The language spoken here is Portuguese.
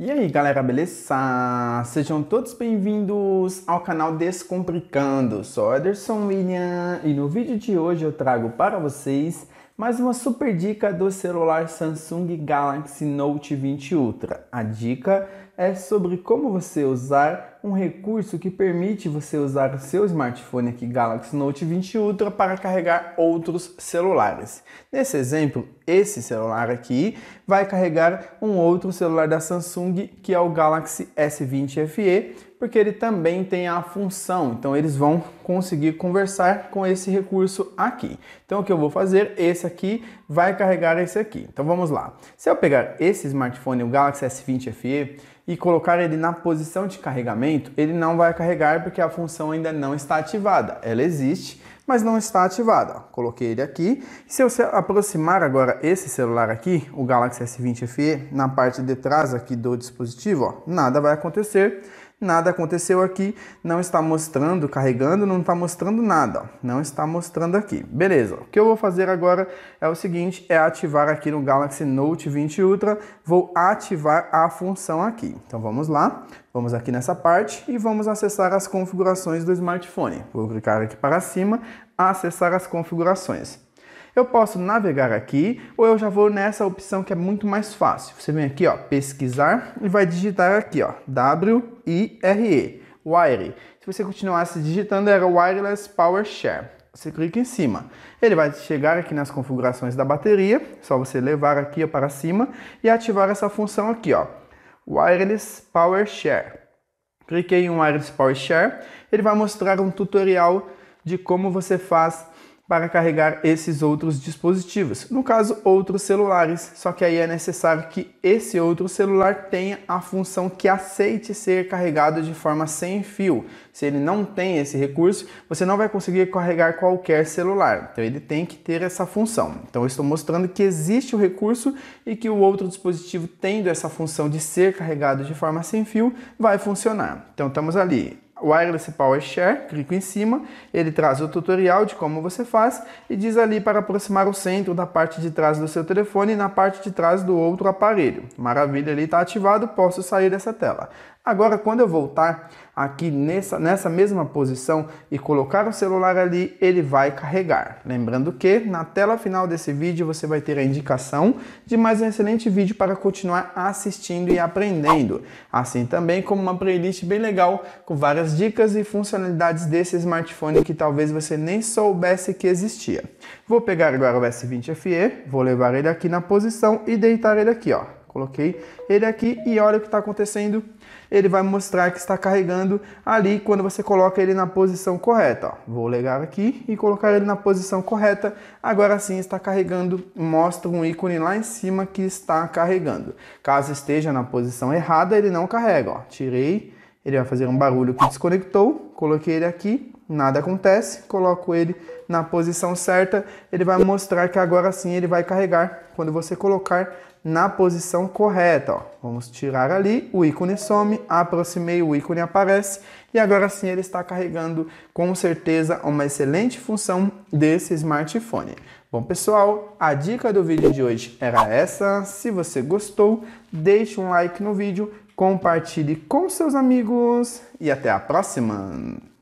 E aí galera, beleza? Sejam todos bem-vindos ao canal Descomplicando. Sou Ederson William e no vídeo de hoje eu trago para vocês mais uma super dica do celular Samsung Galaxy Note 20 Ultra. A dica é sobre como você usar um recurso que permite você usar o seu smartphone aqui Galaxy Note 20 Ultra para carregar outros celulares. Nesse exemplo, esse celular aqui vai carregar um outro celular da Samsung que é o Galaxy S20 FE, porque ele também tem a função, então eles vão conseguir conversar com esse recurso aqui. Então o que eu vou fazer, esse aqui vai carregar esse aqui. Então vamos lá. Se eu pegar esse smartphone, o Galaxy S20 FE, e colocar ele na posição de carregamento, ele não vai carregar porque a função ainda não está ativada. Ela existe, mas não está ativada. Coloquei ele aqui. se eu aproximar agora esse celular aqui, o Galaxy S20 FE, na parte de trás aqui do dispositivo, ó, nada vai acontecer Nada aconteceu aqui, não está mostrando, carregando, não está mostrando nada, ó. não está mostrando aqui. Beleza, o que eu vou fazer agora é o seguinte, é ativar aqui no Galaxy Note 20 Ultra, vou ativar a função aqui. Então vamos lá, vamos aqui nessa parte e vamos acessar as configurações do smartphone. Vou clicar aqui para cima, acessar as configurações eu posso navegar aqui ou eu já vou nessa opção que é muito mais fácil. Você vem aqui, ó, pesquisar e vai digitar aqui, ó, W-I-R-E, Wire. Se você continuasse digitando, era Wireless Power Share. Você clica em cima. Ele vai chegar aqui nas configurações da bateria, é só você levar aqui ó, para cima e ativar essa função aqui, ó, Wireless Power Share. Cliquei em Wireless Power Share, ele vai mostrar um tutorial de como você faz para carregar esses outros dispositivos. No caso, outros celulares, só que aí é necessário que esse outro celular tenha a função que aceite ser carregado de forma sem fio. Se ele não tem esse recurso, você não vai conseguir carregar qualquer celular. Então ele tem que ter essa função. Então eu estou mostrando que existe o recurso e que o outro dispositivo tendo essa função de ser carregado de forma sem fio vai funcionar. Então estamos ali Wireless Power Share, clico em cima, ele traz o tutorial de como você faz e diz ali para aproximar o centro da parte de trás do seu telefone e na parte de trás do outro aparelho. Maravilha, ele está ativado, posso sair dessa tela. Agora, quando eu voltar aqui nessa, nessa mesma posição e colocar o celular ali, ele vai carregar. Lembrando que na tela final desse vídeo você vai ter a indicação de mais um excelente vídeo para continuar assistindo e aprendendo. Assim também como uma playlist bem legal com várias dicas e funcionalidades desse smartphone que talvez você nem soubesse que existia. Vou pegar agora o S20 FE, vou levar ele aqui na posição e deitar ele aqui, ó. Coloquei ele aqui e olha o que está acontecendo. Ele vai mostrar que está carregando ali quando você coloca ele na posição correta. Ó. Vou legar aqui e colocar ele na posição correta. Agora sim está carregando. Mostra um ícone lá em cima que está carregando. Caso esteja na posição errada, ele não carrega. Ó. Tirei, ele vai fazer um barulho que desconectou. Coloquei ele aqui nada acontece, coloco ele na posição certa, ele vai mostrar que agora sim ele vai carregar quando você colocar na posição correta. Ó. Vamos tirar ali, o ícone some, aproximei, o ícone aparece e agora sim ele está carregando com certeza uma excelente função desse smartphone. Bom pessoal, a dica do vídeo de hoje era essa. Se você gostou, deixe um like no vídeo, compartilhe com seus amigos e até a próxima!